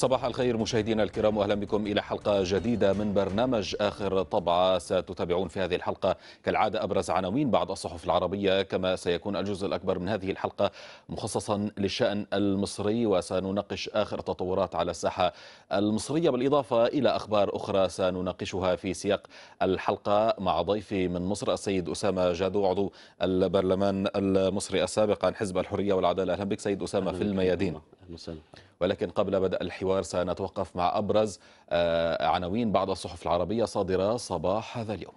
صباح الخير مشاهدينا الكرام واهلا بكم الى حلقه جديده من برنامج اخر طبعه ستتابعون في هذه الحلقه كالعاده ابرز عناوين بعض الصحف العربيه كما سيكون الجزء الاكبر من هذه الحلقه مخصصا للشان المصري وسنناقش اخر التطورات على الساحه المصريه بالاضافه الى اخبار اخرى سنناقشها في سياق الحلقه مع ضيفي من مصر السيد اسامه جادو عضو البرلمان المصري السابق عن حزب الحريه والعداله اهلا بك سيد اسامه في الميادين أهلا. ولكن قبل بدء الحوار سنتوقف مع أبرز آه، عناوين بعض الصحف العربية صادرة صباح هذا اليوم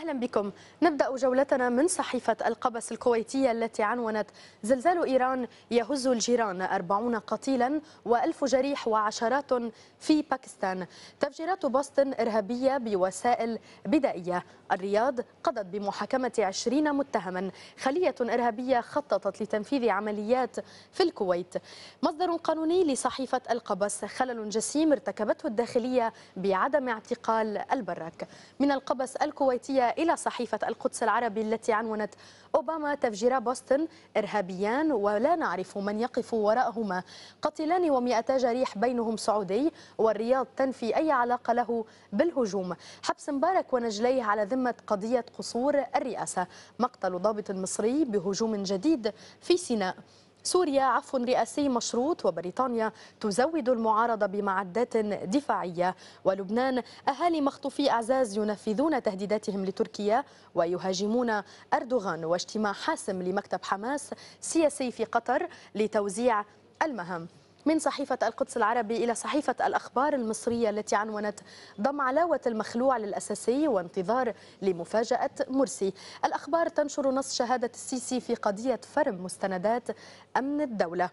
أهلا بكم نبدأ جولتنا من صحيفة القبس الكويتية التي عنونت زلزال إيران يهز الجيران أربعون قتيلا وألف جريح وعشرات في باكستان تفجيرات بوسطن إرهابية بوسائل بدائية الرياض قضت بمحاكمة عشرين متهما خلية إرهابية خططت لتنفيذ عمليات في الكويت مصدر قانوني لصحيفة القبس خلل جسيم ارتكبته الداخلية بعدم اعتقال البراك من القبس الكويتية إلى صحيفة القدس العربي التي عنونت أوباما تفجيرا بوسطن إرهابيان ولا نعرف من يقف وراءهما قتلان ومئتا جريح بينهم سعودي والرياض تنفي أي علاقة له بالهجوم حبس مبارك ونجليه على ذمة قضية قصور الرئاسة مقتل ضابط مصري بهجوم جديد في سيناء سوريا عفو رئاسي مشروط وبريطانيا تزود المعارضة بمعدات دفاعية ولبنان أهالي مخطوفي أعزاز ينفذون تهديداتهم لتركيا ويهاجمون أردوغان واجتماع حاسم لمكتب حماس سياسي في قطر لتوزيع المهام من صحيفة القدس العربي إلى صحيفة الأخبار المصرية التي عنونت ضم علاوة المخلوع للأساسي وانتظار لمفاجأة مرسي الأخبار تنشر نص شهادة السيسي في قضية فرم مستندات أمن الدولة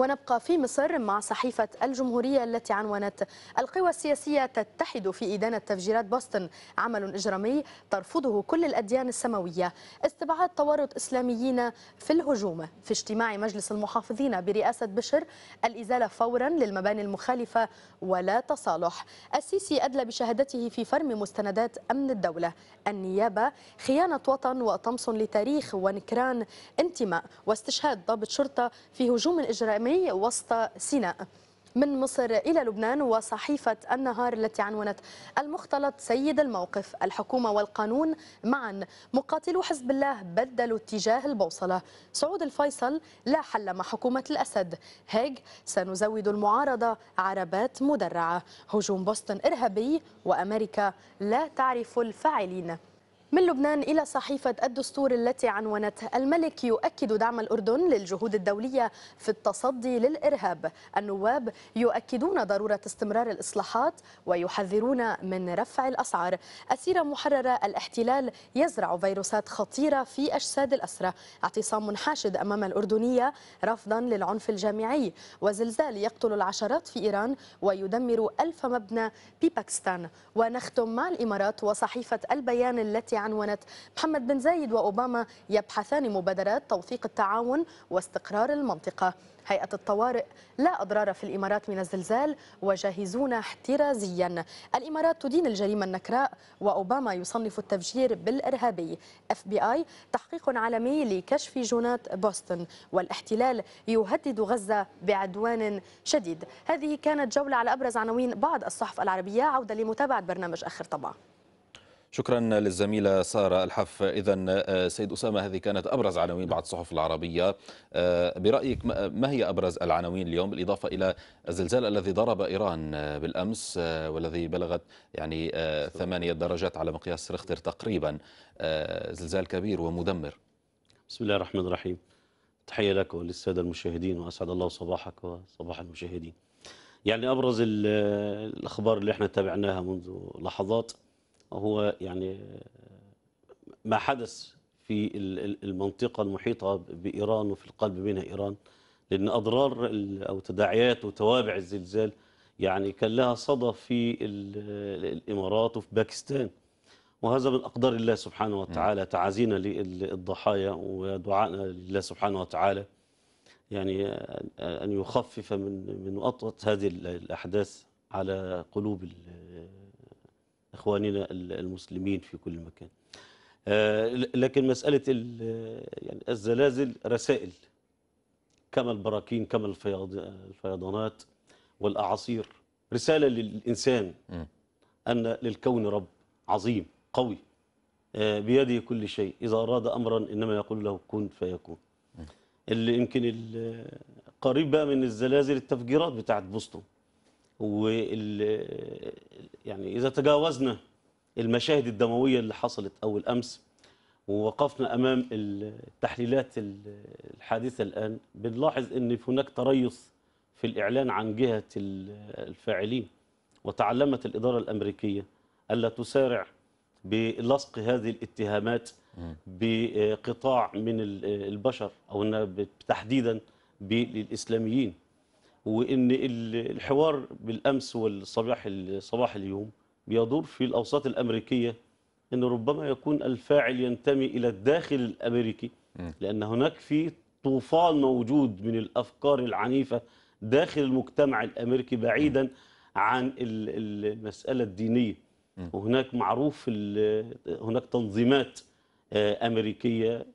ونبقى في مصر مع صحيفة الجمهورية التي عنونت القوى السياسية تتحد في إدانة تفجيرات بوسطن عمل إجرامي ترفضه كل الأديان السماوية استبعاد تورط إسلاميين في الهجوم في اجتماع مجلس المحافظين برئاسة بشر الإزالة فورا للمباني المخالفة ولا تصالح السيسي أدلى بشهادته في فرم مستندات أمن الدولة النيابة خيانة وطن وطمس لتاريخ ونكران انتماء واستشهاد ضابط شرطة في هجوم إجرامي الوطني وسط سيناء من مصر إلى لبنان وصحيفة النهار التي عنونت المختلط سيد الموقف الحكومة والقانون معا مقاتلو حزب الله بدلوا اتجاه البوصلة سعود الفيصل لا حل مع حكومة الأسد هيج سنزود المعارضة عربات مدرعة هجوم بوسطن إرهابي وأمريكا لا تعرف الفاعلين من لبنان إلى صحيفة الدستور التي عنونت الملك يؤكد دعم الأردن للجهود الدولية في التصدي للإرهاب النواب يؤكدون ضرورة استمرار الإصلاحات ويحذرون من رفع الأسعار أسيرة محررة الاحتلال يزرع فيروسات خطيرة في أجساد الأسرة اعتصام حاشد أمام الأردنية رفضا للعنف الجامعي وزلزال يقتل العشرات في إيران ويدمر ألف مبنى بباكستان ونختم مع الإمارات وصحيفة البيان التي بعنوانة محمد بن زايد وأوباما يبحثان مبادرات توثيق التعاون واستقرار المنطقة هيئة الطوارئ لا أضرار في الإمارات من الزلزال وجاهزون احترازيا الإمارات تدين الجريمة النكراء وأوباما يصنف التفجير بالإرهابي اف بي اي تحقيق عالمي لكشف جونات بوسطن والاحتلال يهدد غزة بعدوان شديد هذه كانت جولة على أبرز عناوين بعض الصحف العربية عودة لمتابعة برنامج آخر طبعا شكرا للزميلة سارة الحف إذا آه، سيد أسامة هذه كانت أبرز عناوين بعض الصحف العربية آه، برأيك ما هي أبرز العناوين اليوم بالإضافة إلى الزلزال الذي ضرب إيران آه، بالأمس والذي بلغت يعني ثمانية درجات على مقياس رختر تقريبا زلزال كبير ومدمر بسم الله الرحمن الرحيم تحية لك وللسادة المشاهدين وأسعد الله صباحك وصباح المشاهدين يعني أبرز الأخبار اللي احنا تابعناها منذ لحظات هو يعني ما حدث في المنطقة المحيطة بإيران وفي القلب منها إيران لأن أضرار أو تداعيات وتوابع الزلزال يعني كان لها صدى في الإمارات وفي باكستان وهذا من أقدار الله سبحانه وتعالى تعازينا للضحايا ودعائنا لله سبحانه وتعالى يعني أن يخفف من من وطأة هذه الأحداث على قلوب اخواننا المسلمين في كل مكان. آه، لكن مساله يعني الزلازل رسائل كما البراكين كما الفيضانات والاعاصير رساله للانسان ان للكون رب عظيم قوي آه، بيده كل شيء اذا اراد امرا انما يقول له كن فيكون. اللي يمكن قريبه من الزلازل التفجيرات بتاعت بوسطن وال يعني اذا تجاوزنا المشاهد الدمويه اللي حصلت اول امس ووقفنا امام التحليلات الحادثه الان بنلاحظ ان هناك تريث في الاعلان عن جهه الفاعلين وتعلمت الاداره الامريكيه الا تسارع بلصق هذه الاتهامات بقطاع من البشر او بتحديدا بالاسلاميين وان الحوار بالامس والصباح صباح اليوم بيدور في الاوساط الامريكيه ان ربما يكون الفاعل ينتمي الى الداخل الامريكي لان هناك في طوفان موجود من الافكار العنيفه داخل المجتمع الامريكي بعيدا عن المساله الدينيه وهناك معروف هناك تنظيمات آه، امريكيه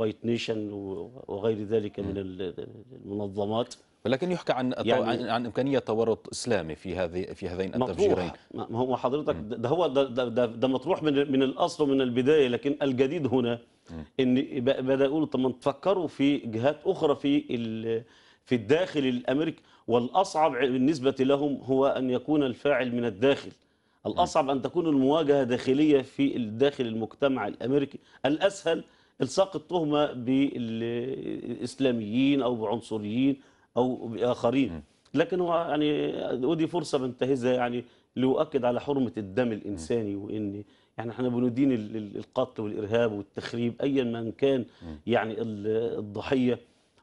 وايت نيشن وغير ذلك من المنظمات ولكن يحكى عن يعني عن امكانيه تورط اسلامي في هذه في هذين التفجيرين ما هو حضرتك ده هو ده, ده, ده مطروح من من الاصل ومن البدايه لكن الجديد هنا ان بدا يقول طب ما تفكروا في جهات اخرى في في الداخل الامريكي والاصعب بالنسبه لهم هو ان يكون الفاعل من الداخل الاصعب ان تكون المواجهه داخليه في الداخل المجتمع الامريكي الاسهل الصاق التهمه بالاسلاميين او بعنصريين او باخرين لكن هو يعني ودي فرصه بنتهزها يعني لاؤكد على حرمه الدم الانساني وان يعني احنا بندين القتل والارهاب والتخريب ايا من كان يعني الضحيه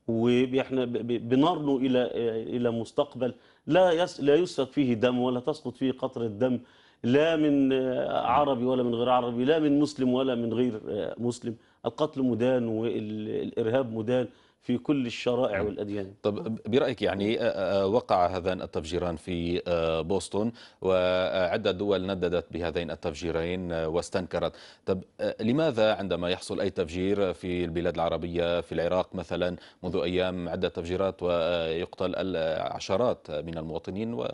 واحنا بنرنو الى الى مستقبل لا لا يسفك فيه دم ولا تسقط فيه قطره دم لا من آه، عربي ولا من غير عربي لا من مسلم ولا من غير آه، مسلم القتل مدان والإرهاب مدان في كل الشرائع نعم. والأديان طب برأيك يعني آه، وقع هذان التفجيران في بوسطن وعدة دول نددت بهذين التفجيرين واستنكرت طب لماذا عندما يحصل أي تفجير في البلاد العربية في العراق مثلا منذ أيام عدة تفجيرات ويقتل العشرات من المواطنين و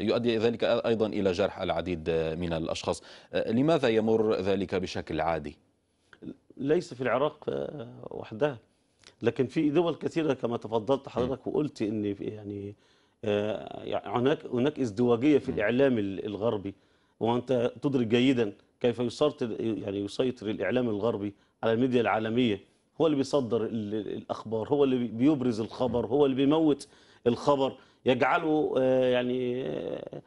يؤدي ذلك أيضا إلى جرح العديد من الأشخاص آه، لماذا يمر ذلك بشكل عادي؟ ليس في العراق آه، وحدها لكن في دول كثيرة كما تفضلت حضرتك وقلت أن يعني آه، هناك هناك ازدواجية في الإعلام الغربي وأنت تدرك جيدا كيف يسيطر يعني يسيطر الإعلام الغربي على الميديا العالمية هو اللي بيصدر الأخبار هو اللي بيبرز الخبر هو اللي بيموت الخبر يجعله آه، يعني آه،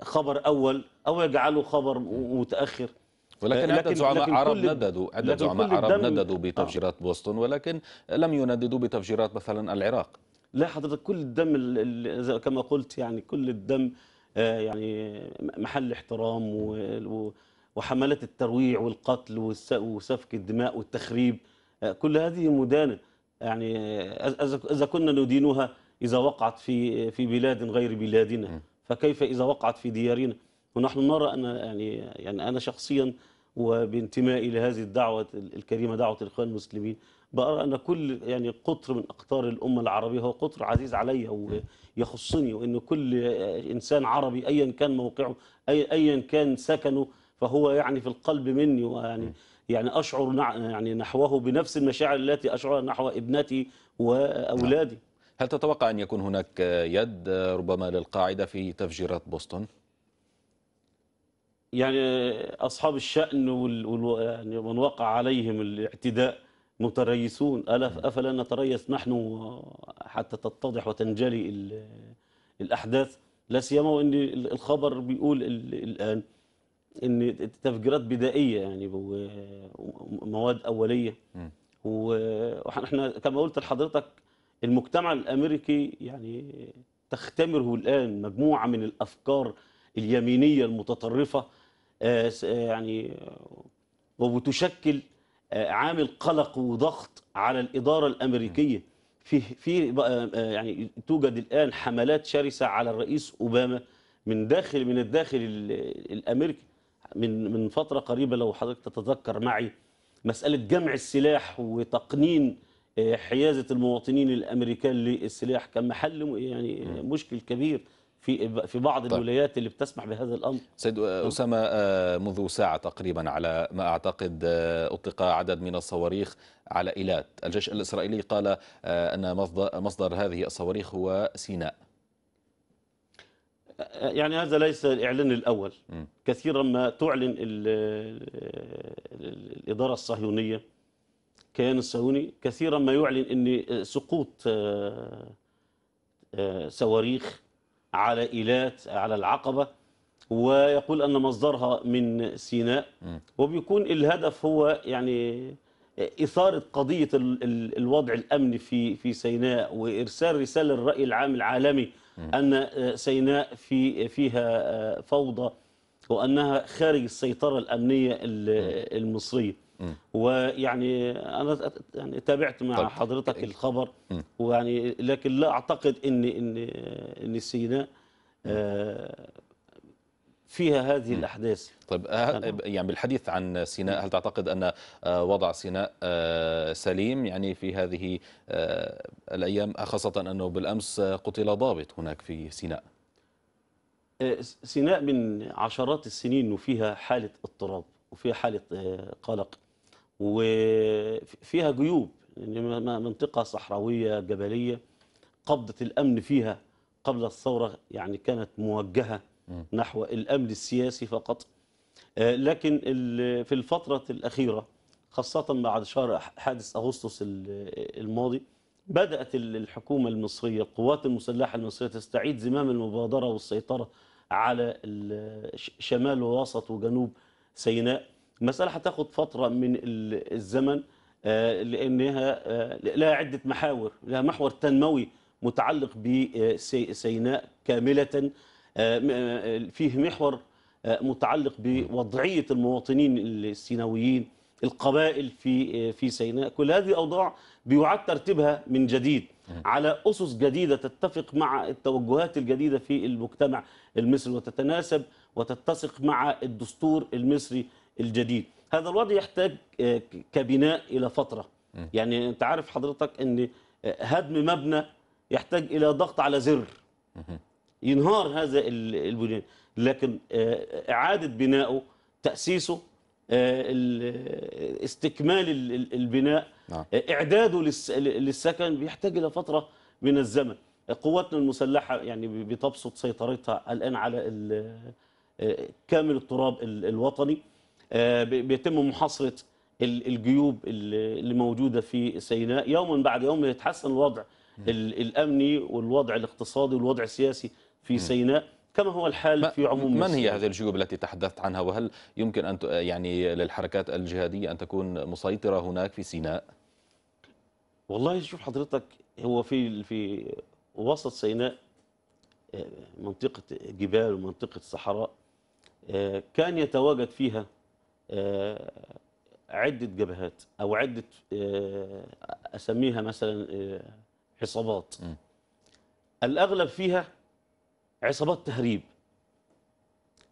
خبر اول او يجعله خبر متاخر ولكن آه، عدة زعماء عرب نددوا عدة زعماء عرب نددوا بتفجيرات آه. بوسطن ولكن لم ينددوا بتفجيرات مثلا العراق لا حضرتك كل الدم كما قلت يعني كل الدم يعني محل احترام وحملات الترويع والقتل وسفك الدماء والتخريب كل هذه مدانه يعني اذا كنا ندينها إذا وقعت في في بلاد غير بلادنا فكيف إذا وقعت في ديارنا ونحن نرى أن يعني يعني أنا شخصيا وبانتمائي لهذه الدعوة الكريمة دعوة الإخوان المسلمين بأرى أن كل يعني قطر من أقطار الأمة العربية هو قطر عزيز علي ويخصني وأن كل إنسان عربي أيا كان موقعه أي أيا كان سكنه فهو يعني في القلب مني ويعني يعني أشعر يعني نحوه بنفس المشاعر التي أشعرها نحو ابنتي وأولادي هل تتوقع أن يكون هناك يد ربما للقاعدة في تفجيرات بوسطن؟ يعني أصحاب الشأن ومن يعني وقع عليهم الاعتداء متريسون ألا أفلا نتريس نحن حتى تتضح وتنجلي الأحداث لا سيما وأن الخبر بيقول الآن ان تفجيرات بدائيه يعني ومواد اوليه ونحن كما قلت لحضرتك المجتمع الامريكي يعني تختمره الان مجموعه من الافكار اليمينيه المتطرفه آه، آه، يعني آه، وبتشكل عامل قلق وضغط على الاداره الامريكيه في في يعني توجد الان حملات شرسه على الرئيس اوباما من داخل من الداخل الامريكي من من فتره قريبه لو حضرتك تتذكر معي مساله جمع السلاح وتقنين حيازه المواطنين الامريكان للسلاح كان محل يعني مشكل كبير في في بعض طيب. الولايات اللي بتسمح بهذا الامر سيد نعم. اسامه آه، منذ ساعه تقريبا على ما اعتقد آه، اطلق عدد من الصواريخ على ايلات الجيش الاسرائيلي قال آه، ان مصدر, مصدر هذه الصواريخ هو سيناء يعني هذا ليس الاعلان الاول م. كثيرا ما تعلن الاداره الصهيونيه الكيان الصهيوني كثيرا ما يعلن ان آه، سقوط آه، آه، صواريخ على ايلات على العقبه ويقول ان مصدرها من سيناء وبيكون الهدف هو يعني اثاره قضيه الوضع الامني في في سيناء وارسال رساله للراي العام العالمي ان سيناء في فيها فوضى وانها خارج السيطره الامنيه المصريه ويعني انا يعني تابعت مع طيب. حضرتك إيه. الخبر م. ويعني لكن لا اعتقد ان ان ان سيناء آه، فيها هذه الاحداث طيب آه، يعني بالحديث عن سيناء هل تعتقد ان آه، وضع سيناء سليم يعني في هذه الايام خاصه انه بالامس قتل ضابط هناك في سيناء سيناء من عشرات السنين وفيها حاله اضطراب وفيها حاله قلق وفيها جيوب يعني منطقة صحراوية جبلية قبضة الأمن فيها قبل الثورة يعني كانت موجهة نحو الأمن السياسي فقط آه، لكن في الفترة الأخيرة خاصة بعد شهر حادث أغسطس الماضي بدأت الحكومة المصرية القوات المسلحة المصرية تستعيد زمام المبادرة والسيطرة على شمال ووسط وجنوب سيناء المساله هتاخد فتره من الزمن آه، لانها آه، لها عده محاور لها محور تنموي متعلق بسيناء كامله آه، فيه محور متعلق بوضعيه المواطنين السيناويين القبائل في في سيناء كل هذه الاوضاع بيعاد ترتيبها من جديد على اسس جديده تتفق مع التوجهات الجديده في المجتمع المصري وتتناسب وتتسق مع الدستور المصري الجديد هذا الوضع يحتاج آه، كبناء الى فتره يعني انت عارف حضرتك ان آه، هدم مبنى يحتاج الى ضغط على زر ينهار هذا البنيان لكن آه، اعاده بنائه تاسيسه استكمال البناء نعم. اعداده للسكن بيحتاج الى فتره من الزمن قواتنا المسلحه يعني بتبسط سيطرتها الان على كامل التراب الوطني آه، بيتم محاصره الجيوب اللي موجوده في سيناء يوما بعد يوم يتحسن الوضع الامني والوضع الاقتصادي والوضع السياسي في سيناء كما هو الحال في عموم من هي هذه الجيوب التي تحدثت عنها وهل يمكن ان يعني للحركات الجهاديه ان تكون مسيطره هناك في سيناء؟ والله شوف حضرتك هو في في وسط سيناء آه، منطقه جبال ومنطقه صحراء آه، كان يتواجد فيها آه، عدة جبهات أو عدة آه، أسميها مثلا آه، عصابات الأغلب فيها عصابات تهريب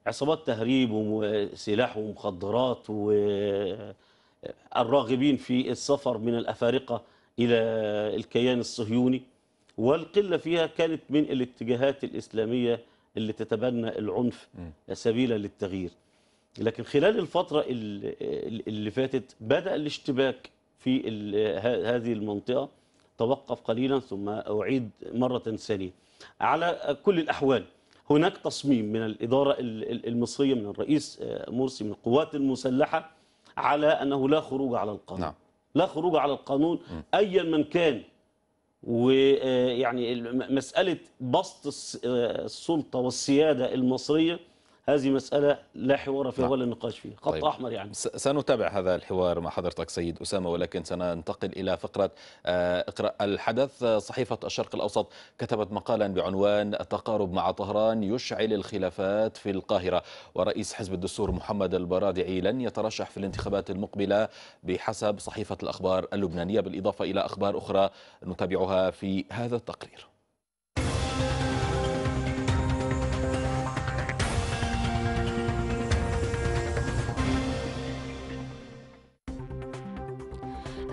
عصابات تهريب وسلاح ومخدرات والراغبين في السفر من الأفارقة إلى الكيان الصهيوني والقلة فيها كانت من الاتجاهات الإسلامية اللي تتبنى العنف سبيلا للتغيير لكن خلال الفترة اللي فاتت بدأ الاشتباك في هذه المنطقة توقف قليلا ثم أعيد مرة ثانية على كل الأحوال هناك تصميم من الإدارة المصرية من الرئيس آه، مرسي من القوات المسلحة على أنه لا خروج على القانون نعم. لا خروج على القانون أيا من كان ويعني آه، مسألة بسط آه، السلطة والسيادة المصرية هذه مسألة لا حوار فيها نعم. ولا نقاش فيها خط طيب. أحمر يعني سنتابع هذا الحوار مع حضرتك سيد أسامة ولكن سننتقل إلى فقرة آه، اقرأ الحدث صحيفة الشرق الأوسط كتبت مقالا بعنوان التقارب مع طهران يشعل الخلافات في القاهرة ورئيس حزب الدستور محمد البرادعي لن يترشح في الانتخابات المقبلة بحسب صحيفة الأخبار اللبنانية بالإضافة إلى أخبار أخرى نتابعها في هذا التقرير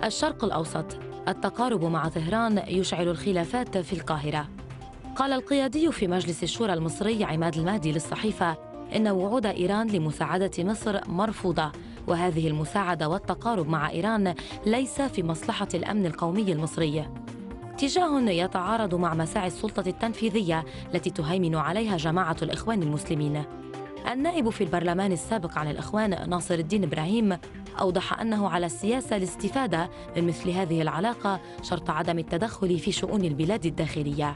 الشرق الأوسط التقارب مع طهران يشعل الخلافات في القاهرة قال القيادي في مجلس الشورى المصري عماد المهدي للصحيفة إن وعود إيران لمساعدة مصر مرفوضة وهذه المساعدة والتقارب مع إيران ليس في مصلحة الأمن القومي المصري اتجاه يتعارض مع مساعي السلطة التنفيذية التي تهيمن عليها جماعة الإخوان المسلمين النائب في البرلمان السابق عن الإخوان ناصر الدين إبراهيم أوضح أنه على السياسة الاستفادة من مثل هذه العلاقة شرط عدم التدخل في شؤون البلاد الداخلية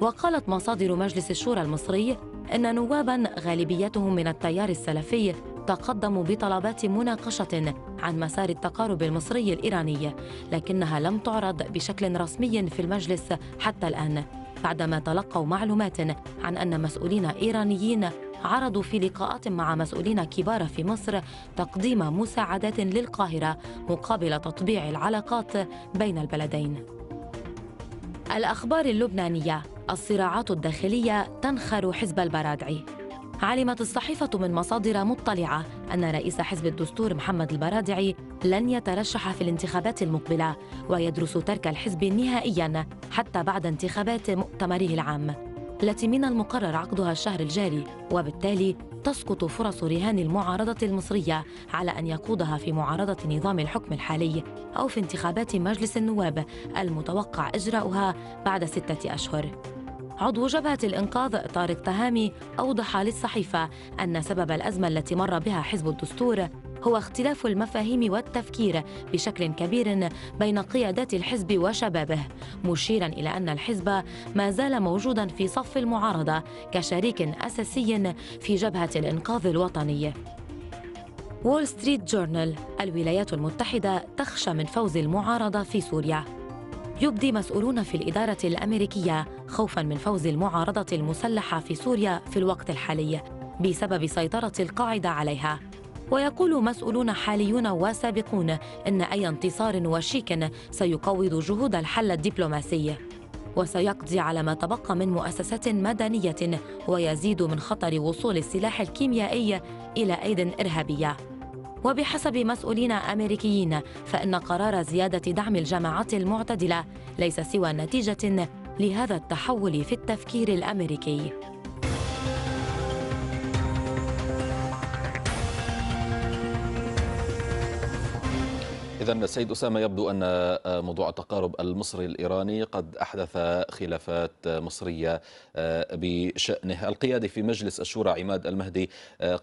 وقالت مصادر مجلس الشورى المصري إن نوابا غالبيتهم من التيار السلفي تقدموا بطلبات مناقشة عن مسار التقارب المصري الإيراني لكنها لم تعرض بشكل رسمي في المجلس حتى الآن بعدما تلقوا معلومات عن أن مسؤولين إيرانيين عرضوا في لقاءات مع مسؤولين كبار في مصر تقديم مساعدات للقاهرة مقابل تطبيع العلاقات بين البلدين الأخبار اللبنانية الصراعات الداخلية تنخر حزب البرادعي علمت الصحيفة من مصادر مطلعة أن رئيس حزب الدستور محمد البرادعي لن يترشح في الانتخابات المقبلة ويدرس ترك الحزب نهائياً حتى بعد انتخابات مؤتمره العام التي من المقرر عقدها الشهر الجاري وبالتالي تسقط فرص رهان المعارضة المصرية على أن يقودها في معارضة نظام الحكم الحالي أو في انتخابات مجلس النواب المتوقع إجراؤها بعد ستة أشهر عضو جبهة الإنقاذ طارق تهامي أوضح للصحيفة أن سبب الأزمة التي مر بها حزب الدستور هو اختلاف المفاهيم والتفكير بشكل كبير بين قيادات الحزب وشبابه مشيرا إلى أن الحزب ما زال موجودا في صف المعارضة كشريك أساسي في جبهة الإنقاذ الوطني وول ستريت جورنال الولايات المتحدة تخشى من فوز المعارضة في سوريا يبدي مسؤولون في الإدارة الأمريكية خوفا من فوز المعارضة المسلحة في سوريا في الوقت الحالي بسبب سيطرة القاعدة عليها ويقول مسؤولون حاليون وسابقون إن أي انتصار وشيك سيقوض جهود الحل الدبلوماسي وسيقضي على ما تبقى من مؤسسات مدنية ويزيد من خطر وصول السلاح الكيميائي إلى أيد إرهابية وبحسب مسؤولين أمريكيين فإن قرار زيادة دعم الجماعات المعتدلة ليس سوى نتيجة لهذا التحول في التفكير الأمريكي إذا السيد أسامة يبدو أن آه، موضوع التقارب المصري الإيراني قد أحدث خلافات آه، مصرية آه، بشأنه القيادي في مجلس الشورى عماد المهدي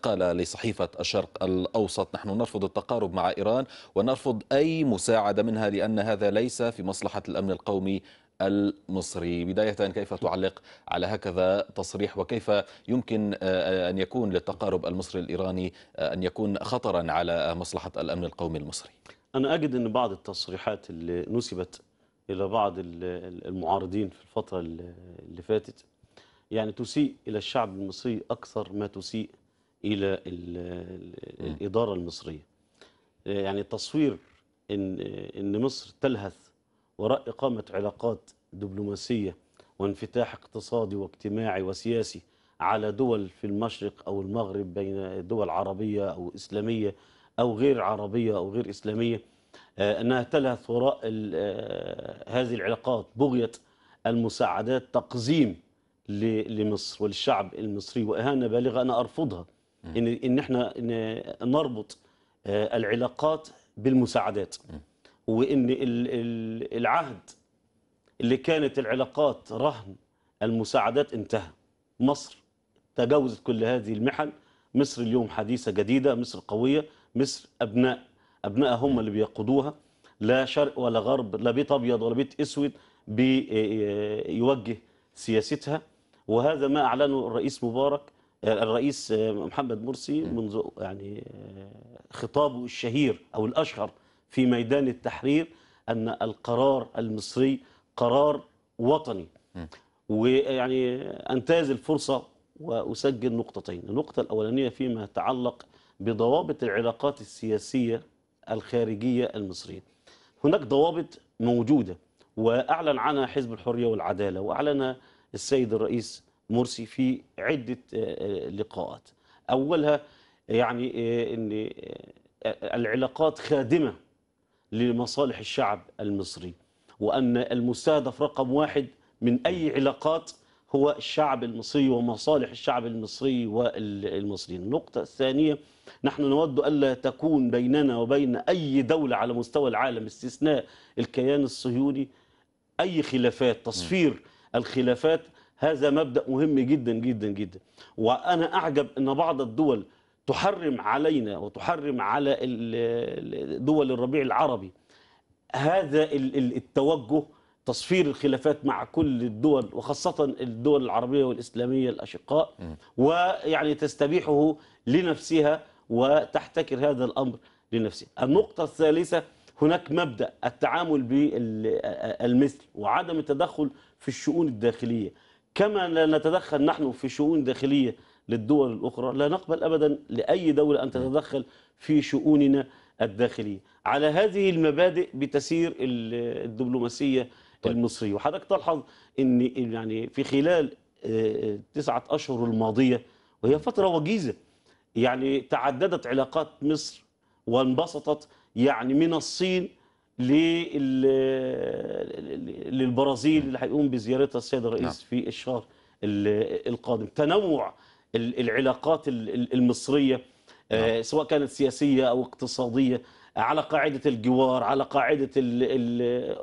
قال لصحيفة الشرق الأوسط نحن نرفض التقارب مع إيران ونرفض أي مساعدة منها لأن هذا ليس في مصلحة الأمن القومي المصري بداية كيف تعلق على هكذا تصريح وكيف يمكن أن يكون للتقارب المصري الإيراني أن يكون خطرا على مصلحة الأمن القومي المصري أنا أجد أن بعض التصريحات اللي نسبت إلى بعض المعارضين في الفترة اللي فاتت يعني تسيء إلى الشعب المصري أكثر ما تسيء إلى الإدارة المصرية يعني تصوير إن, إن مصر تلهث وراء إقامة علاقات دبلوماسية وانفتاح اقتصادي واجتماعي وسياسي على دول في المشرق أو المغرب بين دول عربية أو إسلامية أو غير عربية أو غير إسلامية آه، أنها تلهث وراء آه، هذه العلاقات بغية المساعدات تقزيم لمصر وللشعب المصري وإهانة بالغة أنا أرفضها إن, إن إحنا نربط آه، العلاقات بالمساعدات وإن العهد اللي كانت العلاقات رهن المساعدات انتهى مصر تجاوزت كل هذه المحن مصر اليوم حديثة جديدة مصر قوية مصر أبناء أبناء هم اللي بيقودوها لا شرق ولا غرب لا بيت أبيض ولا بيت أسود بيوجه آه، آه، سياستها وهذا ما أعلنه الرئيس مبارك آه، الرئيس محمد مرسي منذ يعني خطابه الشهير أو الأشهر في ميدان التحرير أن القرار المصري قرار وطني ويعني أنتهز الفرصة وأسجل نقطتين النقطة الأولانية فيما يتعلق بضوابط العلاقات السياسية الخارجية المصرية هناك ضوابط موجودة وأعلن عنها حزب الحرية والعدالة وأعلن السيد الرئيس مرسي في عدة آه، آه، لقاءات أولها يعني آه، أن العلاقات خادمة لمصالح الشعب المصري وأن المستهدف رقم واحد من أي علاقات هو الشعب المصري ومصالح الشعب المصري والمصريين النقطة الثانية نحن نود ألا تكون بيننا وبين أي دولة على مستوى العالم استثناء الكيان الصهيوني أي خلافات تصفير الخلافات هذا مبدأ مهم جدا جدا جدا وأنا أعجب أن بعض الدول تحرم علينا وتحرم على دول الربيع العربي هذا التوجه تصفير الخلافات مع كل الدول وخاصة الدول العربية والإسلامية الأشقاء ويعني تستبيحه لنفسها وتحتكر هذا الأمر لنفسها النقطة الثالثة هناك مبدأ التعامل بالمثل وعدم التدخل في الشؤون الداخلية كما لا نتدخل نحن في شؤون داخلية للدول الأخرى لا نقبل أبدا لأي دولة أن تتدخل في شؤوننا الداخلية على هذه المبادئ بتسير الدبلوماسية طيب. المصرية وحضرتك تلحظ أن يعني في خلال آه، آه، تسعة أشهر الماضية وهي فترة وجيزة يعني تعددت علاقات مصر وانبسطت يعني من الصين للبرازيل اللي هيقوم بزيارتها السيد الرئيس نعم. في الشهر القادم تنوع العلاقات المصرية آه، نعم. سواء كانت سياسية أو اقتصادية على قاعدة الجوار على قاعدة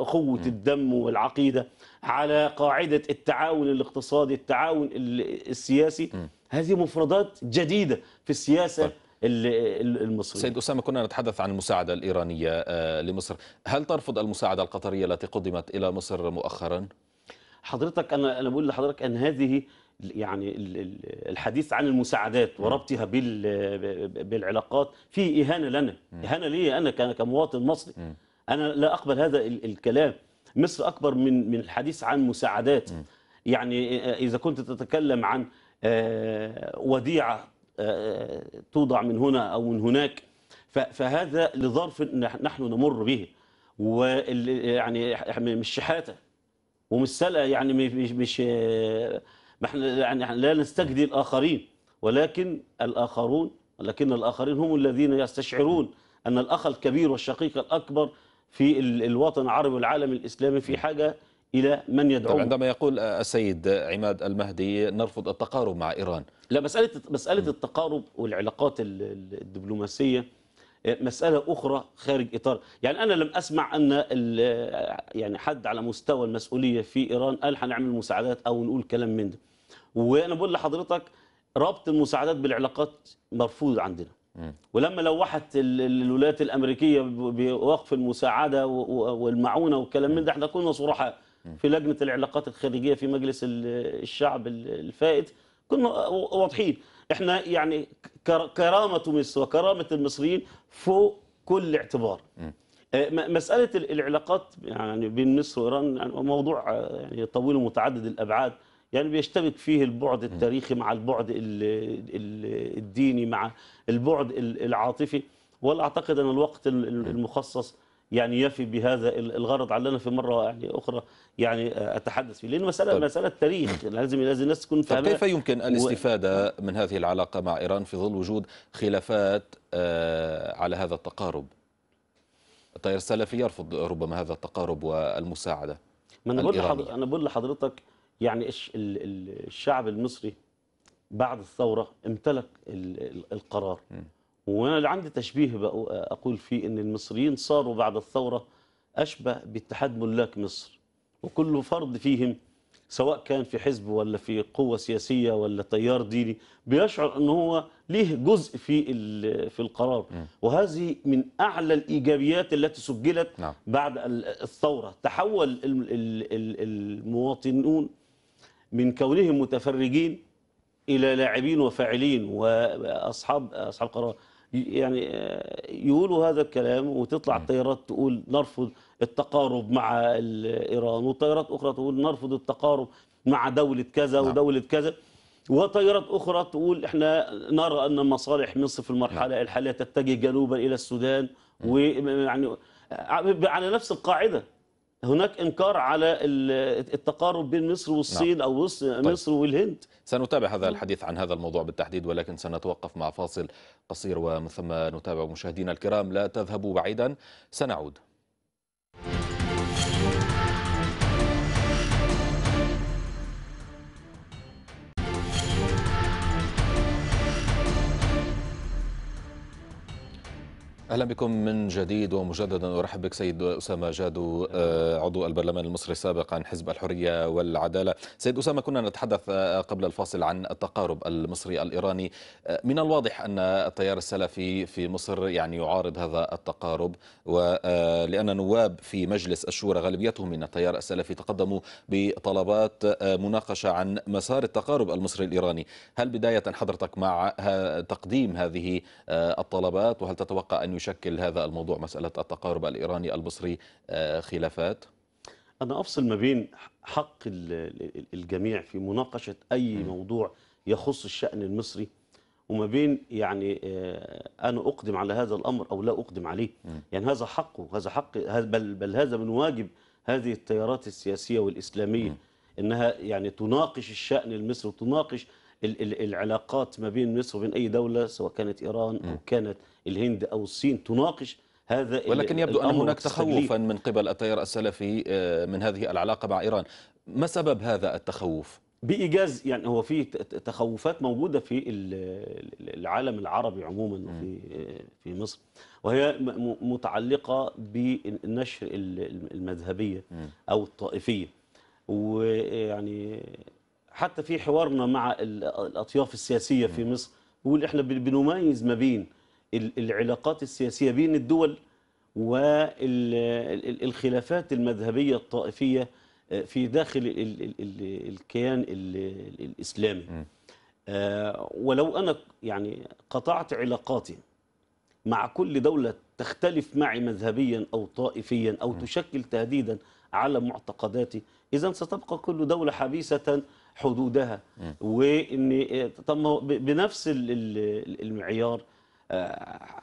أخوة الدم والعقيدة على قاعدة التعاون الاقتصادي التعاون السياسي هذه مفردات جديدة في السياسه طيب. المصريه سيد أسامة كنا نتحدث عن المساعدة الإيرانية آه، لمصر هل ترفض المساعدة القطرية التي قدمت إلى مصر مؤخرا؟ حضرتك أنا أنا بقول لحضرتك أن هذه يعني الحديث عن المساعدات وربطها بالعلاقات فيه إهانة لنا إهانة لي أنا كمواطن مصري أنا لا أقبل هذا الكلام مصر أكبر من من الحديث عن مساعدات يعني آه، إذا كنت تتكلم عن آه، وديعة توضع من هنا أو من هناك فهذا لظرف نحن نمر به ويعني مش شحاته ومش سلقه يعني مش مش ما احنا يعني لا نستجدي الاخرين ولكن الاخرون ولكن الاخرين هم الذين يستشعرون ان الاخ الكبير والشقيق الاكبر في الوطن العربي والعالم الاسلامي في حاجه إلى من يدعوهم عندما يقول السيد عماد المهدي نرفض التقارب مع إيران لا مسألة, مسألة التقارب والعلاقات الدبلوماسية مسألة أخرى خارج إطار يعني أنا لم أسمع أن يعني حد على مستوى المسؤولية في إيران قال هنعمل مساعدات أو نقول كلام من ده وأنا بقول لحضرتك ربط المساعدات بالعلاقات مرفوض عندنا ولما لوحت الولايات الامريكيه بوقف المساعده والمعونه والكلام من ده احنا كنا صرحاء في لجنه العلاقات الخارجيه في مجلس الشعب الفائت كنا واضحين احنا يعني كرامه مصر وكرامه المصريين فوق كل اعتبار آه، مساله العلاقات يعني بين مصر وايران يعني موضوع آه، يعني طويل ومتعدد الابعاد يعني بيشتبك فيه البعد التاريخي مع البعد الديني مع البعد العاطفي ولا اعتقد ان الوقت المخصص يعني يفي بهذا الغرض علنا في مره يعني اخرى يعني آه، اتحدث فيه لان مساله طيب. مساله تاريخ لازم لازم الناس تكون طيب، فاهمه طيب كيف يمكن الاستفاده و... من هذه العلاقه مع ايران في ظل وجود خلافات آه، على هذا التقارب التيار السلفي يرفض ربما هذا التقارب والمساعده ما انا بقول لحضرتك انا بقول لحضرتك يعني الشعب المصري بعد الثوره امتلك القرار م. وانا اللي عندي تشبيه اقول فيه ان المصريين صاروا بعد الثوره اشبه باتحاد ملاك مصر وكل فرد فيهم سواء كان في حزب ولا في قوة سياسية ولا تيار ديني بيشعر ان هو ليه جزء في في القرار وهذه من أعلى الإيجابيات التي سجلت نعم. بعد الثورة تحول المواطنون من كونهم متفرجين إلى لاعبين وفاعلين وأصحاب أصحاب قرار يعني آه، يقولوا هذا الكلام وتطلع التيارات تقول نرفض التقارب مع ايران وطيارات اخرى تقول نرفض التقارب مع دوله كذا نعم. ودوله كذا وتيارات اخرى تقول احنا نرى ان مصالح مصر في المرحله نعم. الحاليه تتجه جنوبا الى السودان ويعني آه، على نفس القاعده هناك انكار على التقارب بين مصر والصين نعم. او طيب. مصر طيب. والهند سنتابع هذا الحديث عن هذا الموضوع بالتحديد ولكن سنتوقف مع فاصل قصير ومن ثم نتابع مشاهدينا الكرام لا تذهبوا بعيدا سنعود اهلا بكم من جديد ومجددا ارحب بك سيد اسامه جادو آه، عضو البرلمان المصري السابق عن حزب الحريه والعداله. سيد اسامه كنا نتحدث آه، قبل الفاصل عن التقارب المصري الايراني. آه، من الواضح ان التيار السلفي في مصر يعني يعارض هذا التقارب ولان نواب في مجلس الشورى غالبيتهم من التيار السلفي تقدموا بطلبات مناقشه عن مسار التقارب المصري الايراني. هل بدايه حضرتك مع تقديم هذه الطلبات وهل تتوقع ان يشكل هذا الموضوع مسألة التقارب الإيراني المصري آه، خلافات؟ أنا أفصل ما بين حق الجميع في مناقشة أي م. موضوع يخص الشأن المصري وما بين يعني آه، أنا أقدم على هذا الأمر أو لا أقدم عليه م. يعني هذا حقه هذا حق بل, بل هذا من واجب هذه التيارات السياسية والإسلامية م. إنها يعني تناقش الشأن المصري وتناقش العلاقات ما بين مصر وبين أي دولة سواء كانت إيران أو كانت الهند أو الصين تناقش هذا ولكن يبدو أن هناك تخوفا من قبل التيار السلفي آه، من هذه العلاقة مع إيران ما سبب هذا التخوف؟ بإيجاز يعني هو في تخوفات موجودة في العالم العربي عموما في آه، في مصر وهي متعلقة بنشر المذهبية أو الطائفية ويعني حتى في حوارنا مع الأطياف السياسية في مصر بيقول احنا بنميز ما بين العلاقات السياسية بين الدول والخلافات المذهبية الطائفية آه، في داخل الكيان الإسلامي آه، ولو أنا يعني قطعت علاقاتي مع كل دولة تختلف معي مذهبيا أو طائفيا أو تشكل تهديدا على معتقداتي إذا ستبقى كل دولة حبيسة حدودها وإن آه، بنفس المعيار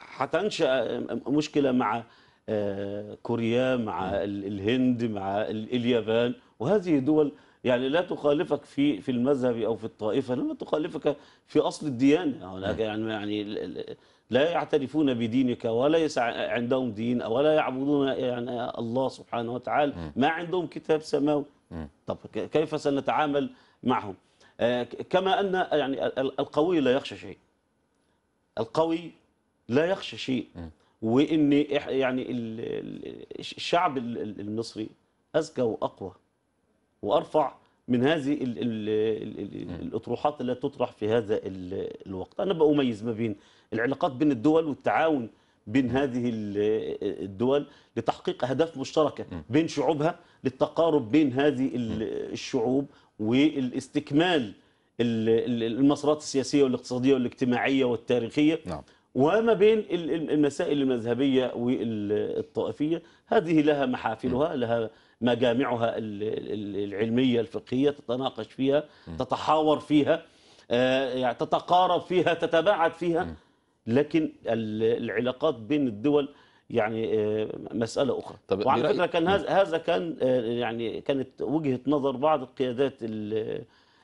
حتنشا مشكلة مع آه، كوريا مع الهند مع اليابان وهذه دول يعني لا تخالفك في في المذهب او في الطائفه لما تخالفك في اصل الديانه هناك يعني يعني لا يعترفون بدينك وليس عندهم دين ولا يعبدون يعني الله سبحانه وتعالى ما عندهم كتاب سماوي طب كيف سنتعامل معهم آه، كما ان يعني القوي لا يخشى شيء القوي لا يخشى شيء وان يعني الشعب المصري اذكى واقوى وارفع من هذه الاطروحات التي تطرح في هذا الوقت انا باميز ما بين العلاقات بين الدول والتعاون بين هذه الدول لتحقيق اهداف مشتركه بين شعوبها للتقارب بين هذه الشعوب والاستكمال المسارات السياسيه والاقتصاديه والاجتماعيه والتاريخيه نعم. وما بين المسائل المذهبيه والطائفيه هذه لها محافلها نعم. لها مجامعها العلميه الفقهيه تتناقش فيها تتحاور فيها آه، يعني تتقارب فيها تتباعد فيها لكن العلاقات بين الدول يعني آه، مساله اخرى طب وعلى فكره كان هذا كان آه، يعني كانت وجهه نظر بعض القيادات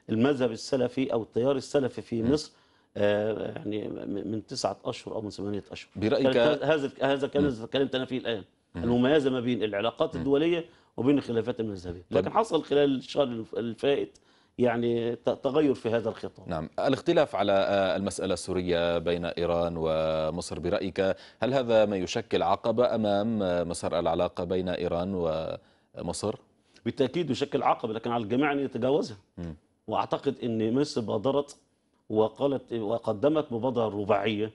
المذهب السلفي أو التيار السلفي في مصر آه، يعني من تسعة أشهر أو من ثمانية أشهر برأيك هذا هذا كان تكلمت أنا فيه الآن المميزة ما بين العلاقات الدولية وبين الخلافات المذهبية لكن حصل خلال الشهر الفائت يعني تغير في هذا الخطاب نعم الاختلاف على آه، المسألة السورية بين إيران ومصر برأيك هل هذا ما يشكل عقبة أمام آه، مسار العلاقة بين إيران ومصر؟ بالتأكيد يشكل عقبة لكن على الجميع أن يتجاوزها واعتقد ان مصر بادرت وقالت وقدمت مبادره رباعيه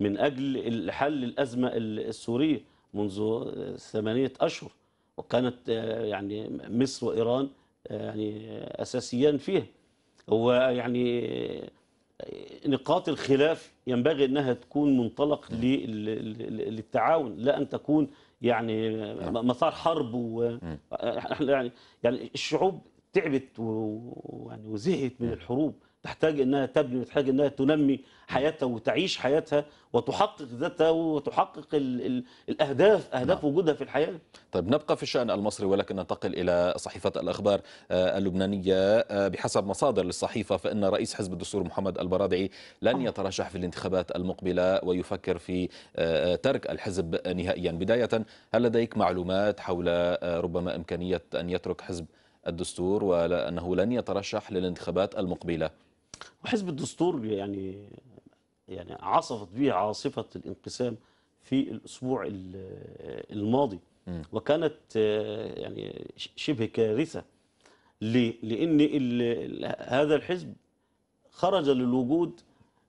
من اجل حل الازمه السوريه منذ ثمانيه اشهر وكانت آه، يعني مصر وايران آه، يعني اساسيان فيها ويعني آه، نقاط الخلاف ينبغي انها تكون منطلق للتعاون لا ان تكون يعني نعم. مسار حرب و احنا يعني يعني الشعوب تعبت ويعني وزهت من الحروب تحتاج انها تبني وتحتاج انها تنمي حياتها وتعيش حياتها وتحقق ذاتها وتحقق ال ال الاهداف اهداف نعم. وجودها في الحياه. طيب نبقى في الشان المصري ولكن ننتقل الى صحيفه الاخبار آه، اللبنانيه آه، بحسب مصادر للصحيفه فان رئيس حزب الدستور محمد البرادعي لن آه. يترشح في الانتخابات المقبله ويفكر في ترك الحزب نهائيا، بدايه هل لديك معلومات حول ربما امكانيه ان يترك حزب الدستور وأنه لن يترشح للانتخابات المقبلة وحزب الدستور يعني يعني عصفت به عاصفة الانقسام في الأسبوع الماضي م. وكانت يعني شبه كارثة ليه؟ لأن هذا الحزب خرج للوجود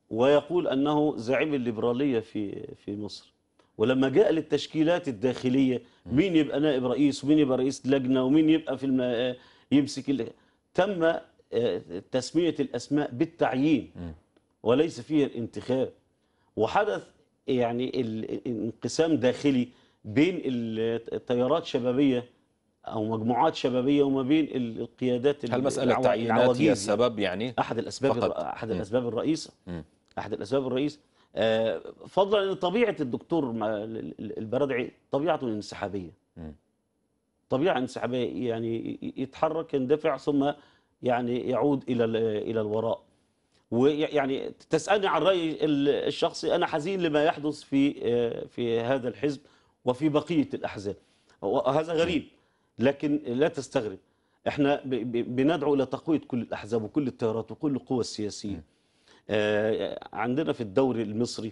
ويقول أنه زعيم الليبرالية في في مصر ولما جاء للتشكيلات الداخليه مين يبقى نائب رئيس ومين يبقى رئيس لجنه ومين يبقى في الم... يمسك تم آه، تسميه الاسماء بالتعيين وليس فيها الانتخاب وحدث يعني الانقسام داخلي بين التيارات شبابيه او مجموعات شبابيه وما بين القيادات هل مساله التعيينات هي السبب يعني احد الاسباب فقط. احد الاسباب الرئيسه احد الاسباب الرئيسه فضلا ان طبيعه الدكتور البرادعي طبيعته انسحابيه طبيعه انسحابيه يعني يتحرك يندفع ثم يعني يعود الى الى الوراء ويعني تسالني عن رايي الشخصي انا حزين لما يحدث في آه، في هذا الحزب وفي بقيه الاحزاب هذا غريب لكن لا تستغرب احنا بندعو الى تقويه كل الاحزاب وكل التيارات وكل القوى السياسيه آه، عندنا في الدوري المصري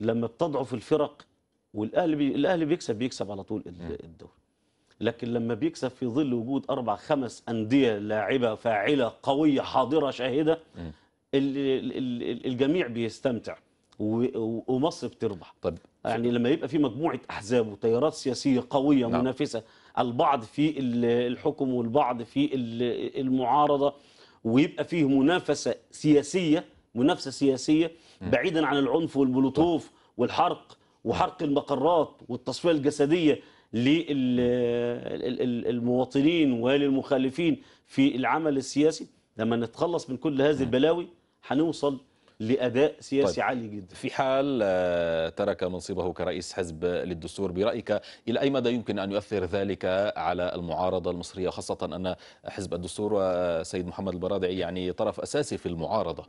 لما بتضعف الفرق والاهلي بي... الاهلي بيكسب بيكسب على طول الدوري لكن لما بيكسب في ظل وجود اربع خمس انديه لاعبه فاعله قويه حاضره شاهده الجميع بيستمتع ومصر بتربح طب يعني لما يبقى في مجموعه احزاب وتيارات سياسيه قويه نعم. منافسه البعض في الحكم والبعض في المعارضه ويبقى فيه منافسه سياسيه منافسه سياسيه بعيدا عن العنف والملطوف والحرق وحرق المقرات والتصفيه الجسديه للمواطنين وللمخالفين في العمل السياسي لما نتخلص من كل هذه البلاوي هنوصل لأداء سياسي طيب. عالي جدا في حال آه، ترك منصبه كرئيس حزب للدستور برأيك إلى أي مدى يمكن أن يؤثر ذلك على المعارضة المصرية خاصة أن حزب الدستور وسيد آه، محمد البرادعي يعني طرف أساسي في المعارضة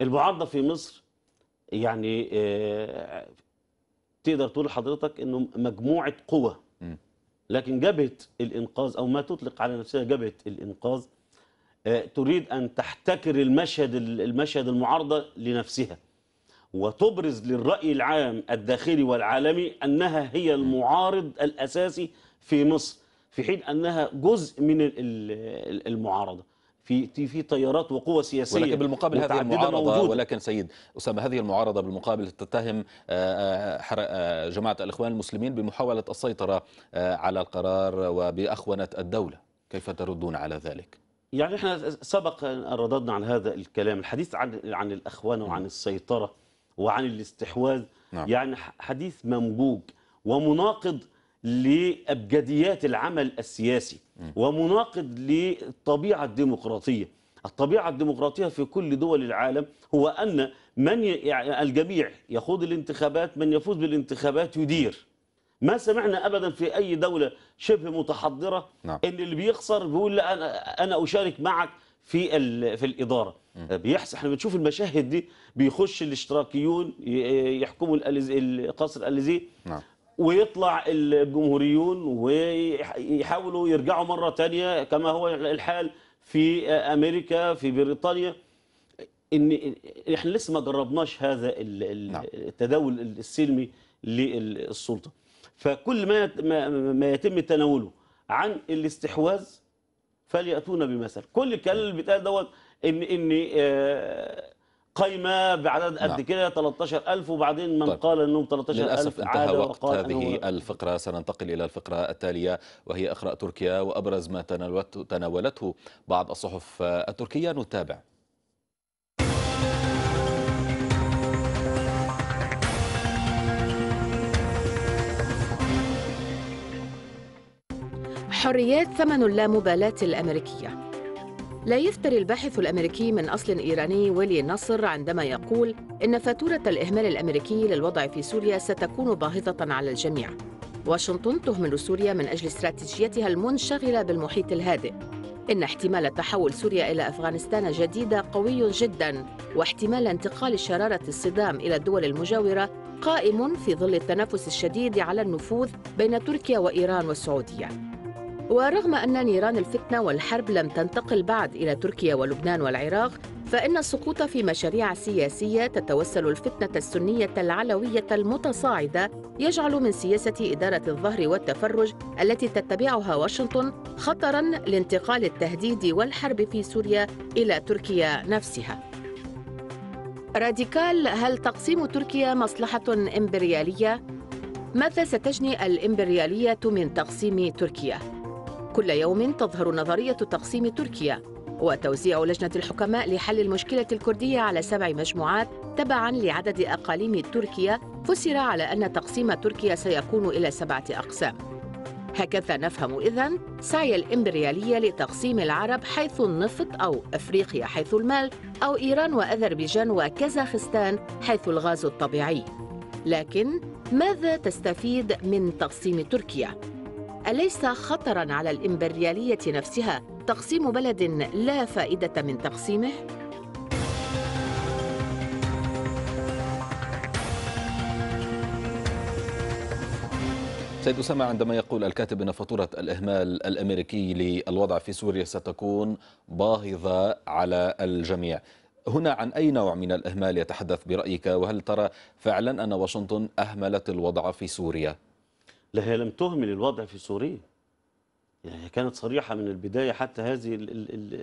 المعارضه في مصر يعني آه، تقدر تقول لحضرتك انه مجموعه قوى لكن جبهه الانقاذ او ما تطلق على نفسها جبهه الانقاذ آه، تريد ان تحتكر المشهد المشهد المعارضه لنفسها وتبرز للراي العام الداخلي والعالمي انها هي المعارض الاساسي في مصر في حين انها جزء من المعارضه في في تيارات وقوى سياسية ولكن بالمقابل هذه المعارضة موجود. ولكن سيد أسامة هذه المعارضة بالمقابل تتهم آه، آه، آه، جماعة الإخوان المسلمين بمحاولة السيطرة على القرار وبأخونة الدولة كيف تردون على ذلك؟ يعني احنا سبق ان رددنا عن هذا الكلام الحديث عن عن الاخوان وعن نعم. السيطره وعن الاستحواذ نعم. يعني حديث ممجوج ومناقض لابجديات العمل السياسي ومناقض للطبيعة الديمقراطية الطبيعة الديمقراطية في كل دول العالم هو أن من ي... يعني الجميع يخوض الانتخابات من يفوز بالانتخابات يدير ما سمعنا ابدا في اي دوله شبه متحضره نعم. ان اللي بيخسر بيقول لا انا انا اشارك معك في ال... في الاداره آه، بيحس بيحصل احنا بنشوف المشاهد دي بيخش الاشتراكيون يحكموا القصر الاليزيه نعم. ويطلع الجمهوريون ويحاولوا يرجعوا مرة تانية كما هو الحال في أمريكا في بريطانيا ان احنا لسه ما جربناش هذا نعم. التداول السلمي للسلطه فكل ما ما يتم تناوله عن الاستحواذ فلياتونا بمثل كل الكلام اللي بيتقال دوت ان ان آه، قيمة بعدد قد نعم. كده 13000 وبعدين من طيب. قال انهم 13000 عاد وقال هذه أنه... الفقرة سننتقل إلى الفقرة التالية وهي أخرى تركيا وأبرز ما تناولته بعض الصحف التركية نتابع حريات ثمن اللامبالاة الأمريكية لا يفتري الباحث الأمريكي من أصل إيراني ويلي نصر عندما يقول إن فاتورة الإهمال الأمريكي للوضع في سوريا ستكون باهظة على الجميع واشنطن تهمل سوريا من أجل استراتيجيتها المنشغلة بالمحيط الهادئ إن احتمال تحول سوريا إلى أفغانستان جديدة قوي جدا واحتمال انتقال شرارة الصدام إلى الدول المجاورة قائم في ظل التنافس الشديد على النفوذ بين تركيا وإيران والسعودية ورغم أن نيران الفتنة والحرب لم تنتقل بعد إلى تركيا ولبنان والعراق فإن السقوط في مشاريع سياسية تتوسل الفتنة السنية العلوية المتصاعدة يجعل من سياسة إدارة الظهر والتفرج التي تتبعها واشنطن خطراً لانتقال التهديد والحرب في سوريا إلى تركيا نفسها. راديكال هل تقسيم تركيا مصلحة إمبريالية؟ ماذا ستجني الإمبريالية من تقسيم تركيا؟ كل يوم تظهر نظرية تقسيم تركيا وتوزيع لجنة الحكماء لحل المشكلة الكردية على سبع مجموعات تبعاً لعدد أقاليم تركيا فسر على أن تقسيم تركيا سيكون إلى سبعة أقسام هكذا نفهم إذن سعي الإمبريالية لتقسيم العرب حيث النفط أو أفريقيا حيث المال أو إيران وأذربيجان وكازاخستان حيث الغاز الطبيعي لكن ماذا تستفيد من تقسيم تركيا؟ أليس خطراً على الإمبريالية نفسها تقسيم بلد لا فائدة من تقسيمه؟ سيد أسامة عندما يقول الكاتب أن فاتورة الإهمال الأمريكي للوضع في سوريا ستكون باهظة على الجميع هنا عن أي نوع من الإهمال يتحدث برأيك وهل ترى فعلا أن واشنطن أهملت الوضع في سوريا؟ لا هي لم تهمل الوضع في سوريا يعني هي كانت صريحة من البداية حتى هذه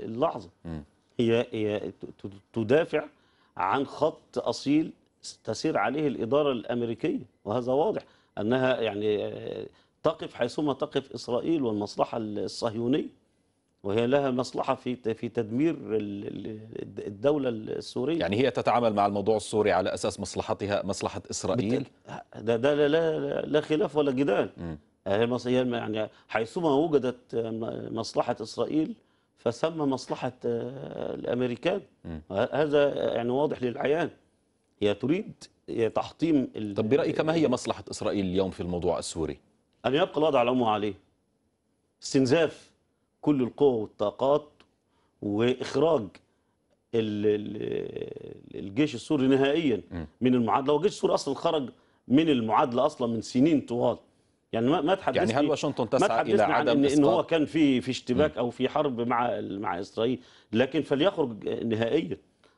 اللحظة هي, هي تدافع عن خط أصيل تسير عليه الإدارة الأمريكية وهذا واضح أنها يعني آه، تقف حيثما تقف إسرائيل والمصلحة الصهيونية وهي لها مصلحة في في تدمير الدولة السورية يعني هي تتعامل مع الموضوع السوري على أساس مصلحتها مصلحة إسرائيل ده, ده لا, لا, لا خلاف ولا جدال هي يعني حيثما وجدت مصلحة إسرائيل فسمى مصلحة آه، الأمريكان هذا يعني واضح للعيان هي تريد تحطيم طب برأيك ما هي مصلحة إسرائيل اليوم في الموضوع السوري؟ أن يبقى الوضع على عليه استنزاف كل القوة والطاقات وإخراج الجيش السوري نهائيا من المعادلة والجيش السوري أصلا خرج من المعادلة أصلا من سنين طوال يعني ما ما تحدثني يعني هل واشنطن تسعى الى عدم إن, ان هو كان في في اشتباك او في حرب مع مع اسرائيل لكن فليخرج نهائيا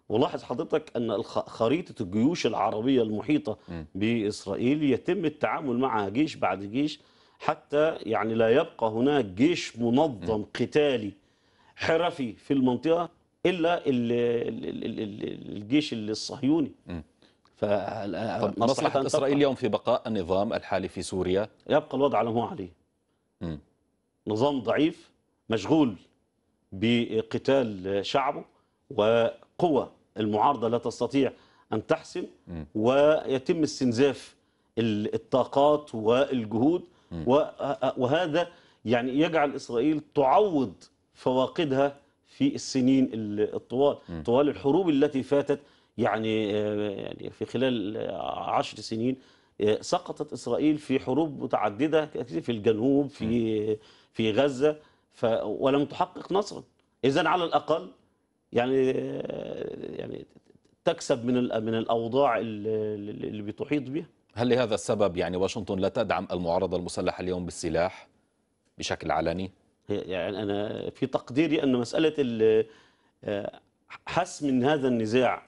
ولاحظ حضرتك ان خريطه الجيوش العربيه المحيطه باسرائيل يتم التعامل معها جيش بعد جيش حتى يعني لا يبقى هناك جيش منظم قتالي حرفي في المنطقة إلا الجيش الصهيوني فمصلحة إسرائيل اليوم في بقاء النظام الحالي في سوريا يبقى الوضع على ما هو عليه نظام ضعيف مشغول بقتال شعبه وقوى المعارضة لا تستطيع أن تحسم ويتم استنزاف الطاقات والجهود وهذا يعني يجعل إسرائيل تعوض فواقدها في السنين الطوال طوال الحروب التي فاتت يعني آه، يعني في خلال عشر سنين آه، سقطت إسرائيل في حروب متعددة في الجنوب في في غزة ولم تحقق نصرا إذا على الأقل يعني آه، يعني تكسب من من الأوضاع اللي بتحيط بها هل لهذا السبب يعني واشنطن لا تدعم المعارضة المسلحة اليوم بالسلاح بشكل علني؟ يعني أنا في تقديري أن مسألة آه، حسم من هذا النزاع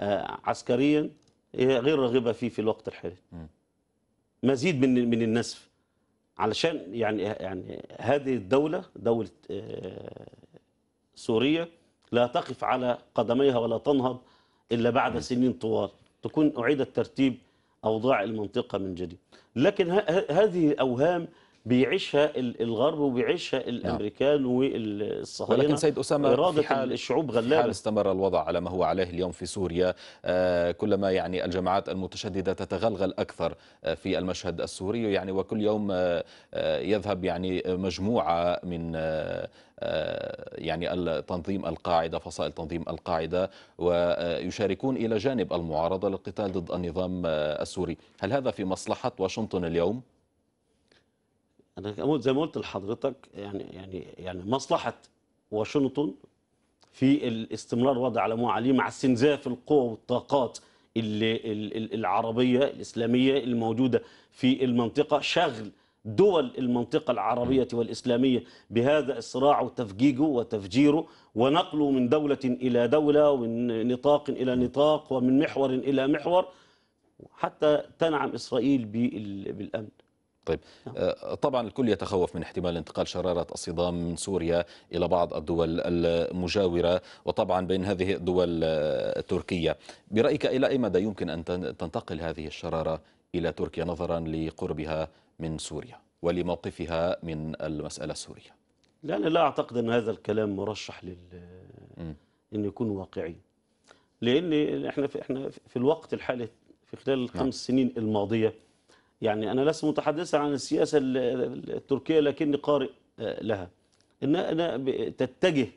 آه، عسكريا هي غير راغبة فيه في الوقت الحالي مزيد من من النسف علشان يعني يعني هذه الدولة دولة آه، سوريا لا تقف على قدميها ولا تنهض إلا بعد سنين طوال تكون أعيد الترتيب أوضاع المنطقة من جديد لكن هذه أوهام بيعيشها الغرب وبيعيشها نعم. الامريكان والصهاينه ولكن سيد اسامه اراده في حال الشعوب غلابه حال استمر الوضع على ما هو عليه اليوم في سوريا آه، كلما يعني الجماعات المتشدده تتغلغل اكثر آه، في المشهد السوري يعني وكل يوم آه، يذهب يعني مجموعه من يعني التنظيم القاعدة فصائل تنظيم القاعدة ويشاركون إلى جانب المعارضة للقتال ضد النظام السوري هل هذا في مصلحة واشنطن اليوم؟ انا زي ما قلت لحضرتك يعني يعني يعني مصلحه واشنطن في الاستمرار وضع الاموال عليه مع استنزاف القوى والطاقات العربيه الاسلاميه الموجوده في المنطقه شغل دول المنطقة العربية والإسلامية بهذا الصراع وتفجيجه وتفجيره ونقله من دولة إلى دولة ومن نطاق إلى نطاق ومن محور إلى محور حتى تنعم إسرائيل بالأمن طيب آه، طبعا الكل يتخوف من احتمال انتقال شرارة الصدام من سوريا إلى بعض الدول المجاورة وطبعا بين هذه الدول آه، تركيا برأيك إلى أي مدى يمكن أن تنتقل هذه الشرارة إلى تركيا نظرا لقربها من سوريا ولموقفها من المسألة السورية لا أنا لا أعتقد أن هذا الكلام مرشح لل أن يكون واقعي لأن احنا في, احنا في الوقت الحالي في خلال الخمس نعم. سنين الماضية يعني أنا لست متحدثا عن السياسة التركية لكني قارئ آه، لها أنها تتجه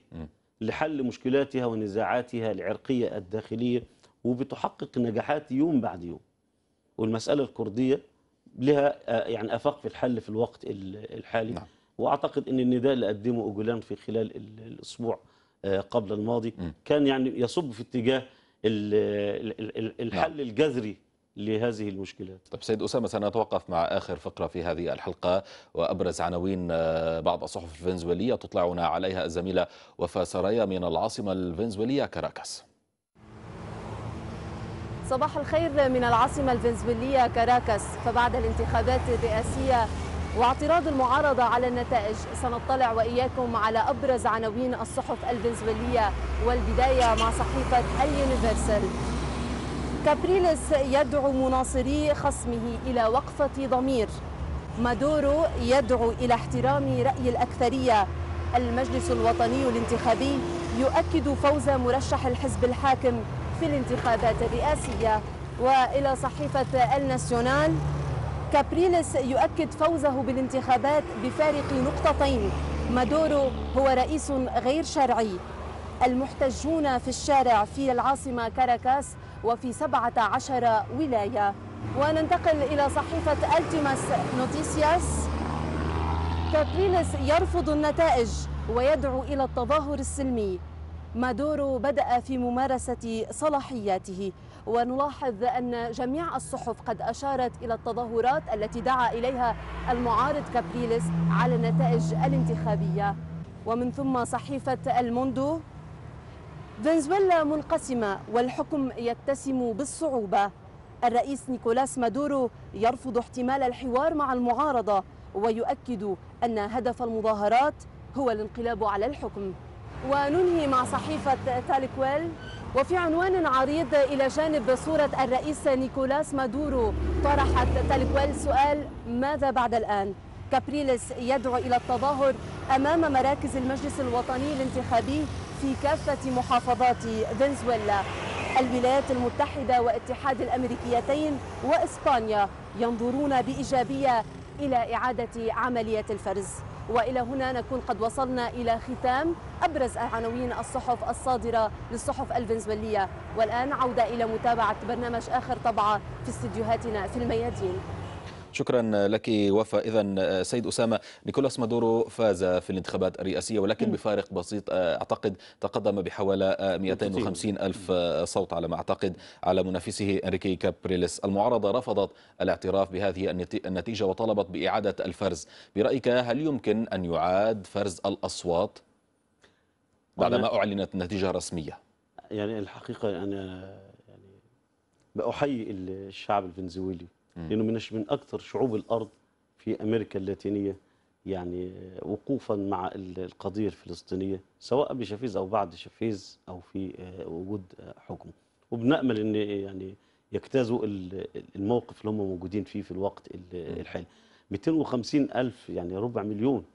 لحل مشكلاتها ونزاعاتها العرقية الداخلية وبتحقق نجاحات يوم بعد يوم والمسألة الكردية لها آه، يعني أفاق في الحل في الوقت الحالي نعم. وأعتقد أن النداء اللي قدمه أوجولان في خلال الأسبوع آه، قبل الماضي م. كان يعني يصب في اتجاه الحل نعم. الجذري لهذه المشكلات طيب سيد أسامة سنتوقف مع آخر فقرة في هذه الحلقة وأبرز عناوين آه، بعض الصحف الفنزويلية تطلعنا عليها الزميلة وفاء سرايا من العاصمة الفنزويلية كاراكاس صباح الخير من العاصمة الفنزويلية كاراكاس فبعد الانتخابات الرئاسية واعتراض المعارضة على النتائج سنطلع وإياكم على أبرز عناوين الصحف الفنزويلية والبداية مع صحيفة اليونيفرسال كابريلس يدعو مناصري خصمه إلى وقفة ضمير مادورو يدعو إلى احترام رأي الأكثرية المجلس الوطني الانتخابي يؤكد فوز مرشح الحزب الحاكم في الانتخابات الرئاسية وإلى صحيفة الناسيونال كابريلس يؤكد فوزه بالانتخابات بفارق نقطتين مادورو هو رئيس غير شرعي المحتجون في الشارع في العاصمة كاراكاس وفي 17 ولاية وننتقل إلى صحيفة ألتيماس نوتيسياس كابريلس يرفض النتائج ويدعو إلى التظاهر السلمي مادورو بدأ في ممارسة صلاحياته ونلاحظ أن جميع الصحف قد أشارت إلى التظاهرات التي دعا إليها المعارض كابريلس على النتائج الانتخابية ومن ثم صحيفة الموندو فنزويلا منقسمة والحكم يتسم بالصعوبة الرئيس نيكولاس مادورو يرفض احتمال الحوار مع المعارضة ويؤكد أن هدف المظاهرات هو الانقلاب على الحكم وننهي مع صحيفة تالكويل وفي عنوان عريض إلى جانب صورة الرئيس نيكولاس مادورو طرحت تالكويل سؤال ماذا بعد الآن؟ كابريلس يدعو إلى التظاهر أمام مراكز المجلس الوطني الانتخابي في كافة محافظات فنزويلا الولايات المتحدة واتحاد الأمريكيتين وإسبانيا ينظرون بإيجابية إلى إعادة عملية الفرز وإلى هنا نكون قد وصلنا إلى ختام أبرز عناوين الصحف الصادرة للصحف الفنزويلية والآن عودة إلى متابعة برنامج آخر طبعة في استديوهاتنا في الميادين شكرا لك وفاء اذا سيد اسامه نيكولاس مادورو فاز في الانتخابات الرئاسيه ولكن بفارق بسيط آه، اعتقد تقدم بحوالي 250 آه، الف آه، صوت على ما اعتقد على منافسه انريكي كابريلس المعارضه رفضت الاعتراف بهذه النتيجه وطلبت باعاده الفرز برايك هل يمكن ان يعاد فرز الاصوات بعدما اعلنت النتيجه الرسميه يعني الحقيقه انا يعني بأحيي الشعب الفنزويلي لانه من من اكثر شعوب الارض في امريكا اللاتينيه يعني وقوفا مع القضيه الفلسطينيه سواء قبل او بعد شفيز او في آه، وجود آه، حكمه وبنامل ان آه، يعني يجتازوا الموقف اللي هم موجودين فيه في الوقت الحالي 250 ألف يعني ربع مليون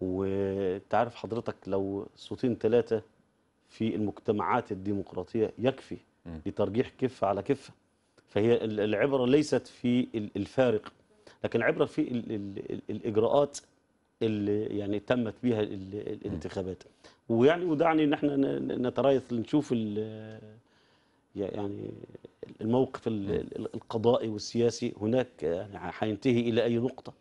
وتعرف حضرتك لو صوتين ثلاثة في المجتمعات الديمقراطية يكفي لترجيح كفة على كفة فهي العبرة ليست في الفارق لكن العبرة في الإجراءات اللي يعني تمت بها الانتخابات ويعني ودعني ان احنا نترايث نشوف يعني الموقف القضائي والسياسي هناك يعني حينتهي الى اي نقطه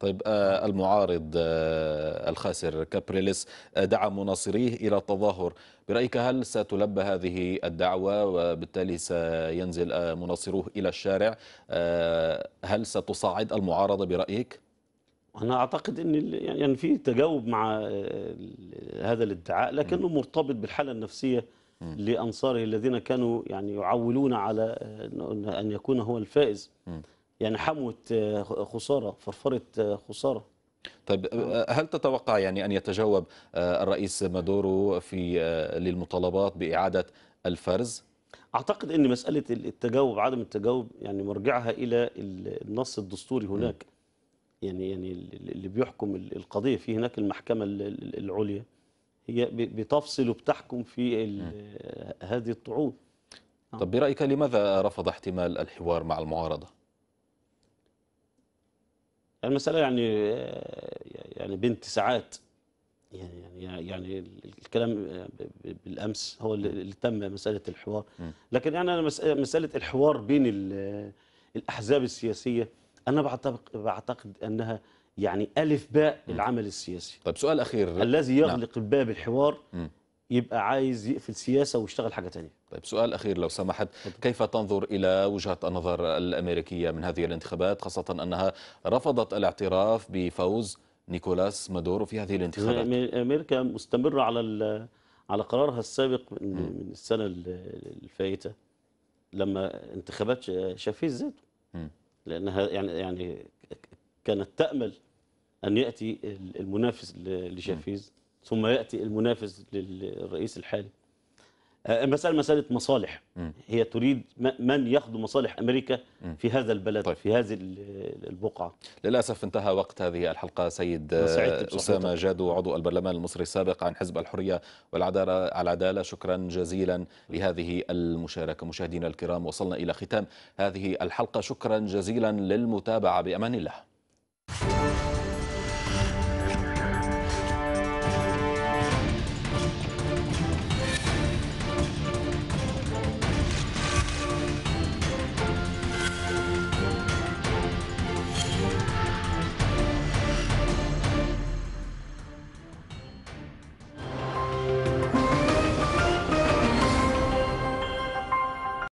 طيب آه، المعارض آه، الخاسر كابريليس آه، دعا مناصريه إلى التظاهر برأيك هل ستلبى هذه الدعوة وبالتالي سينزل مناصروه إلى الشارع هل ستصاعد المعارضة برأيك؟ أنا أعتقد أن يعني في تجاوب مع هذا الادعاء لكنه مرتبط بالحالة النفسية لأنصاره الذين كانوا يعني يعولون على أن يكون هو الفائز يعني حموت آه، خساره فرفره آه، خساره طيب آه، هل تتوقع يعني ان يتجاوب الرئيس مادورو في للمطالبات باعاده الفرز؟ اعتقد ان مساله التجاوب عدم التجاوب يعني مرجعها الى النص الدستوري هناك م. يعني يعني اللي بيحكم القضيه في هناك المحكمه العليا هي بتفصل وبتحكم في هذه الطعون نعم. طب برايك لماذا رفض احتمال الحوار مع المعارضه؟ المسألة يعني يعني بنت ساعات يعني يعني يعني الكلام بالامس هو اللي تم مساله الحوار لكن يعني انا مساله الحوار بين الاحزاب السياسيه انا بعتقد انها يعني الف باء العمل السياسي طيب سؤال اخير الذي نعم. يغلق نعم. باب الحوار يبقى عايز يقفل سياسة ويشتغل حاجة تانية طيب سؤال أخير لو سمحت كيف تنظر إلى وجهة النظر الأمريكية من هذه الانتخابات خاصة أنها رفضت الاعتراف بفوز نيكولاس مادورو في هذه الانتخابات أمريكا مستمرة على على قرارها السابق من, السنة الفائتة لما انتخابات شافيه ذاته لأنها يعني يعني كانت تأمل أن يأتي المنافس لشافيز ثم يأتي المنافس للرئيس الحالي المساله آه، مسألة مصالح هي تريد من يخدم مصالح أمريكا في هذا البلد طيب. في هذه البقعة للأسف انتهى وقت هذه الحلقة سيد أسامة جادو عضو البرلمان المصري السابق عن حزب الحرية والعدالة شكرا جزيلا لهذه المشاركة مشاهدينا الكرام وصلنا إلى ختام هذه الحلقة شكرا جزيلا للمتابعة بأمان الله